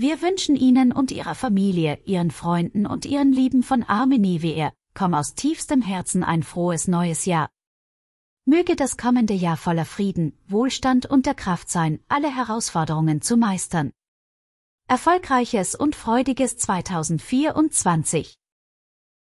Wir wünschen Ihnen und Ihrer Familie, Ihren Freunden und Ihren Lieben von Armini WR, komm aus tiefstem Herzen ein frohes neues Jahr. Möge das kommende Jahr voller Frieden, Wohlstand und der Kraft sein, alle Herausforderungen zu meistern. Erfolgreiches und freudiges 2024